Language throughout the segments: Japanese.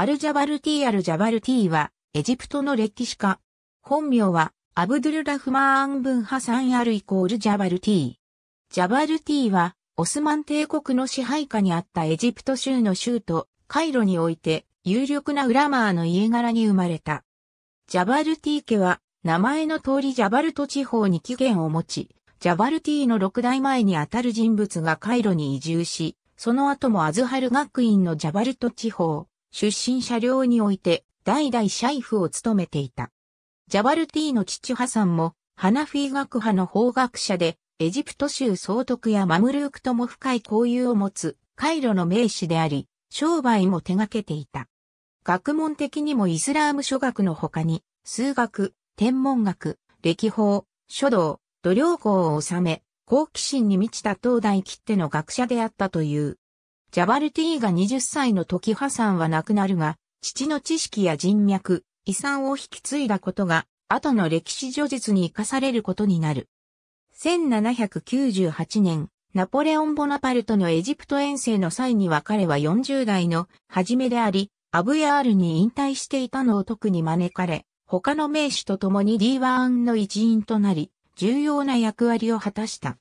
アルジャバルティアルジャバルティは、エジプトの歴史家。本名は、アブドゥルラフマーン・ブン・ハサン・アルイコール・ジャバルティ。ジャバルティは、オスマン帝国の支配下にあったエジプト州の州都、カイロにおいて、有力なウラマーの家柄に生まれた。ジャバルティ家は、名前の通りジャバルト地方に起源を持ち、ジャバルティの6代前にあたる人物がカイロに移住し、その後もアズハル学院のジャバルト地方、出身車両において代々シャイフを務めていた。ジャバルティの父ハサンもハナフィー学派の法学者でエジプト州総督やマムルークとも深い交友を持つカイロの名士であり、商売も手掛けていた。学問的にもイスラーム諸学の他に、数学、天文学、歴法、書道、土量校を治め、好奇心に満ちた東大切手の学者であったという。ジャバルティが20歳の時ハサンは亡くなるが、父の知識や人脈、遺産を引き継いだことが、後の歴史叙述に生かされることになる。1798年、ナポレオン・ボナパルトのエジプト遠征の際には彼は40代の初めであり、アブヤールに引退していたのを特に招かれ、他の名手と共に D1 の一員となり、重要な役割を果たした。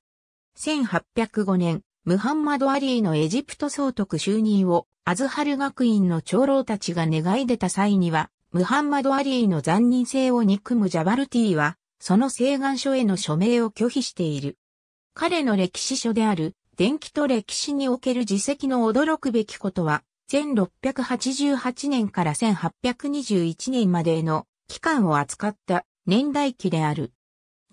1805年、ムハンマド・アリーのエジプト総督就任を、アズハル学院の長老たちが願い出た際には、ムハンマド・アリーの残忍性を憎むジャバルティは、その請願書への署名を拒否している。彼の歴史書である、伝記と歴史における自責の驚くべきことは、1688年から1821年までの期間を扱った年代記である。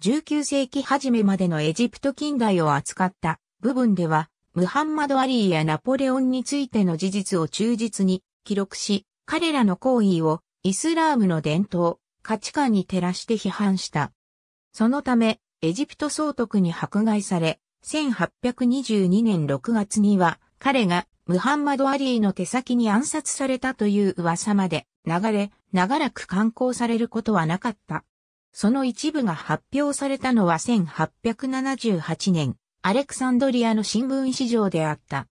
19世紀初めまでのエジプト近代を扱った部分では、ムハンマド・アリーやナポレオンについての事実を忠実に記録し、彼らの行為をイスラームの伝統、価値観に照らして批判した。そのため、エジプト総督に迫害され、1822年6月には、彼がムハンマド・アリーの手先に暗殺されたという噂まで流れ、長らく刊行されることはなかった。その一部が発表されたのは1878年アレクサンドリアの新聞市場であった。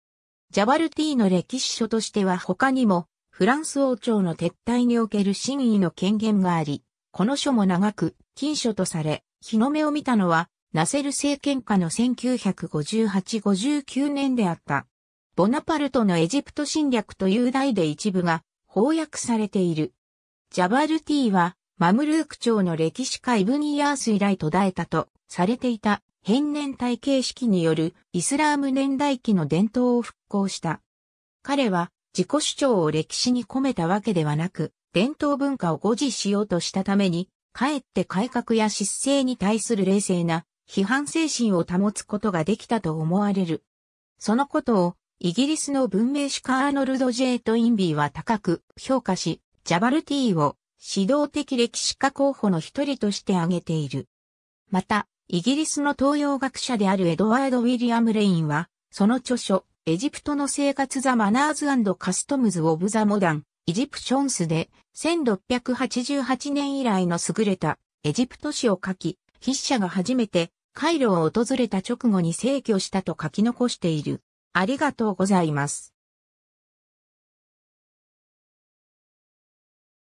ジャバルティの歴史書としては他にも、フランス王朝の撤退における真意の権限があり、この書も長く、禁書とされ、日の目を見たのは、ナセル政権下の1958-59年であった。ボナパルトのエジプト侵略という題で一部が翻訳されている。ジャバルティはマムルーク朝の歴史家イブニーアース以来途絶えたとされていた変年体形式によるイスラーム年代記の伝統を復興した。彼は自己主張を歴史に込めたわけではなく、伝統文化を誤示しようとしたために、かえって改革や失勢に対する冷静な批判精神を保つことができたと思われる。そのことをイギリスの文明史家アーノルド・ジェイト・インビーは高く評価し、ジャバルティを指導的歴史家候補の一人として挙げている。また、イギリスの東洋学者であるエドワード・ウィリアム・レインは、その著書、エジプトの生活ザ・マナーズカストムズ・オブ・ザ・モダン、エジプションスで、1688年以来の優れたエジプト史を書き、筆者が初めてカイロを訪れた直後に逝去したと書き残している。ありがとうございます。